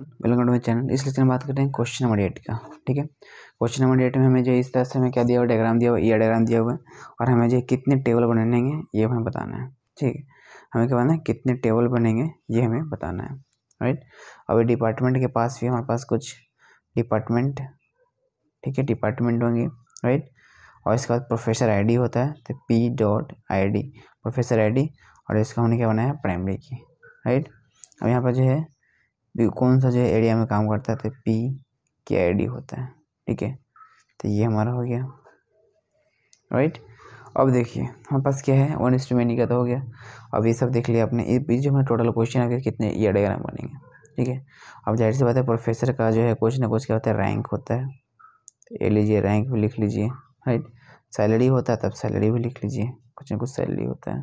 welcome to my channel इस lecture में बात करते हैं क्वेश्चन नंबर एट का ठीक है क्वेश्चन नंबर एट में हमें जो इस तरह से हमें क्या दिया हुआ डायग्राम दिया हुआ ईयर डायग्राम दिया हुआ है और हमें जो कितने टेबल बनेंगे ये हमें बताना है ठीक है हमें क्या बताना है कितने टेबल बनेंगे ये हमें बताना है राइट अभी डिपार्टमेंट के पास भी हमारे पास कुछ डिपार्टमेंट ठीक है डिपार्टमेंट होंगे राइट और इसके बाद प्रोफेसर डी होता है तो P dot I professor I और इसका हमने क्या बनाया है प्राइमरी की राइट अब यहाँ पर जो है कौन सा जो है एरिया में काम करता है तो पी के आई डी होता है ठीक है तो ये हमारा हो गया राइट अब देखिए हमारे पास क्या है वन इंस्टू मैनी का तो हो गया अब ये सब देख लिया आपने ये जो हमारे टोटल क्वेश्चन गया कितने ये डायग्राम बनेंगे ठीक है अब जाहिर सी बात है प्रोफेसर का जो है कुछ ना कुछ क्या होता है रैंक होता है ये लीजिए रैंक भी लिख लीजिए राइट सैलरी होता है तब सैलरी भी लिख लीजिए कुछ ना कुछ सैलरी होता है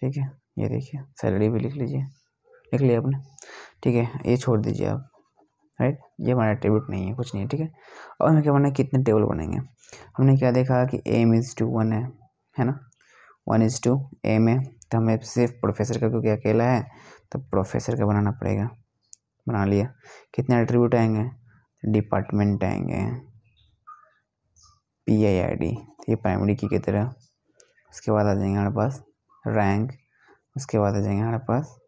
ठीक है ये देखिए सैलरी भी लिख लीजिए लिख लिया आपने ठीक है ये छोड़ दीजिए आप राइट ये हमारा एट्रीब्यूट नहीं है कुछ नहीं है ठीक है और हमें क्या बना कितने टेबल बनेंगे हमने क्या देखा कि एम इज़ टू वन है है ना वन इज़ टू एम है तो हमें सिर्फ प्रोफेसर का क्योंकि अकेला है तो प्रोफेसर का बनाना पड़ेगा बना लिया कितने एट्रीब्यूट आएंगे डिपार्टमेंट आएंगे पी आई आई डी ये प्राइमरी की की तरह उसके बाद आ जाएंगे हमारे पास रैंक उसके बाद आ जाएंगे हमारे पास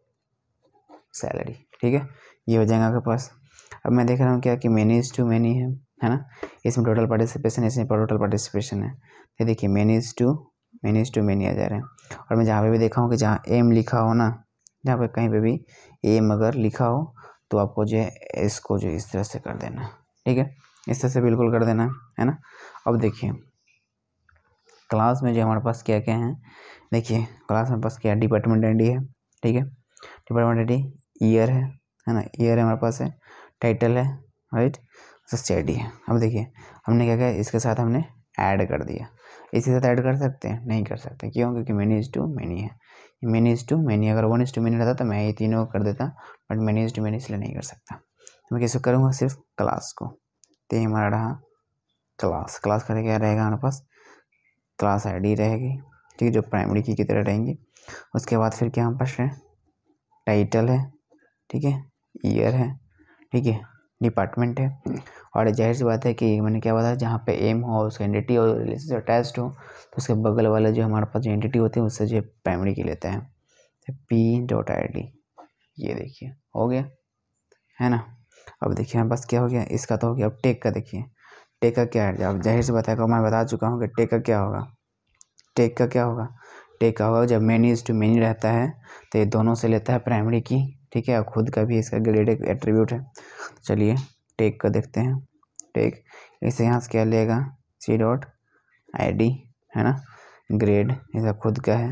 सैलरी ठीक है ये हो जाएगा आपके पास अब मैं देख रहा हूँ क्या कि मैनी इज़ टू मैनी है है ना इसमें टोटल पार्टिसिपेशन है इसमें टोटल पार्टिसिपेशन है ये देखिए many is to many is to many आ जा रहे हैं और मैं जहाँ पे भी देखा हूँ कि जहाँ एम लिखा हो ना जहाँ पे कहीं पर भी एम अगर लिखा हो तो आपको जो है इसको जो इस तरह से कर देना है ठीक है इस तरह से बिल्कुल कर देना है ना अब देखिए क्लास में जो हमारे पास क्या क्या है देखिए क्लास में पास क्या डिपार्टमेंट एंडी है ठीक है ट्रिपल क्वान्टिटी ईयर है है ना ईयर हमारे पास है टाइटल है राइट स्टेडी है अब देखिए हमने क्या किया इसके साथ हमने ऐड कर दिया इसी साथ ऐड कर सकते हैं नहीं कर सकते क्यों क्योंकि मैनी इज़ टू मैनी है मैनी इज़ टू मैनी अगर वन इज़ टू मैनी रहता तो मैं ये तीनों कर देता but many is to many इसलिए नहीं कर सकता तो मैं कैसे करूँगा सिर्फ क्लास को तो ये हमारा रहा क्लास क्लास का क्या रहेगा हमारे पास क्लास डी रहेगी ठीक है जो प्राइमरी की की तरह रहेंगी उसके बाद फिर क्या हमारे पास है टाइटल है ठीक है ईयर है ठीक है डिपार्टमेंट है और जाहिर सी बात है कि मैंने क्या बताया जहाँ पे एम हो उसका एंटिटी और रिलेशन अटैच्ड हो तो उसके बगल वाला जो हमारे पास जो एंटिटी होती है उससे जो प्राइमरी की लेते हैं तो पी डॉट आई डी ये देखिए हो गया है ना अब देखिए बस क्या हो गया इसका तो हो गया अब टेक का देखिए टेक का क्या है अब जाहिर सी बात है मैं बता चुका हूँ कि टेक का क्या होगा टेक का क्या होगा टेक अवे जब मेनी इज़ टू मेनी रहता है तो ये दोनों से लेता है प्राइमरी की ठीक है और खुद का भी इसका ग्रेड एक एट्रीब्यूट है चलिए टेक का देखते हैं टेक इसे यहाँ से क्या लेगा सी डॉट आई डी है ना ग्रेड इसका खुद का है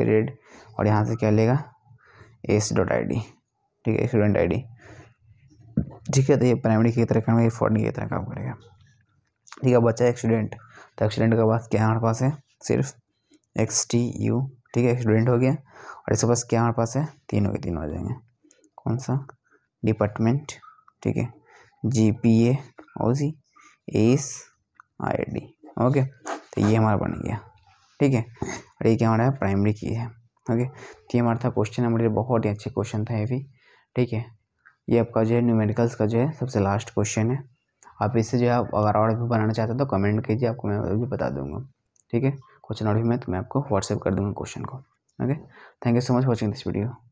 ग्रेड और यहाँ से क्या लेगा एस डॉट आई डी ठीक है स्टूडेंट आई डी ठीक है तो ये प्राइमरी की तरह काम करेगा फॉरन की तरह काम करेगा ठीक है बच्चा एक्सीडेंट तो एक्सीडेंट के बाद क्या हमारे पास है सिर्फ एक्स टी यू ठीक है स्टूडेंट हो गया और इसके पास क्या हमारे पास है तीन हो गए तीन हो जाएंगे कौन सा डिपार्टमेंट ठीक है G P A O C S I D okay तो ये हमारा बन गया ठीक है और ये क्या हमारा प्राइमरी की है ओके तो ये हमारा था क्वेश्चन नंबर बहुत ही अच्छे क्वेश्चन था ये भी ठीक है ये आपका जो है न्यूमेरिकल्स का जो है सबसे लास्ट क्वेश्चन है आप इससे जो है आप अगर और भी बनाना चाहते हो तो कमेंट कीजिए आपको मैं भी बता दूंगा ठीक है क्वेश्चन आउट भी मैं तो मैं आपको व्हाट्सएप कर दूँगा क्वेश्चन को okay thank you so much watching this video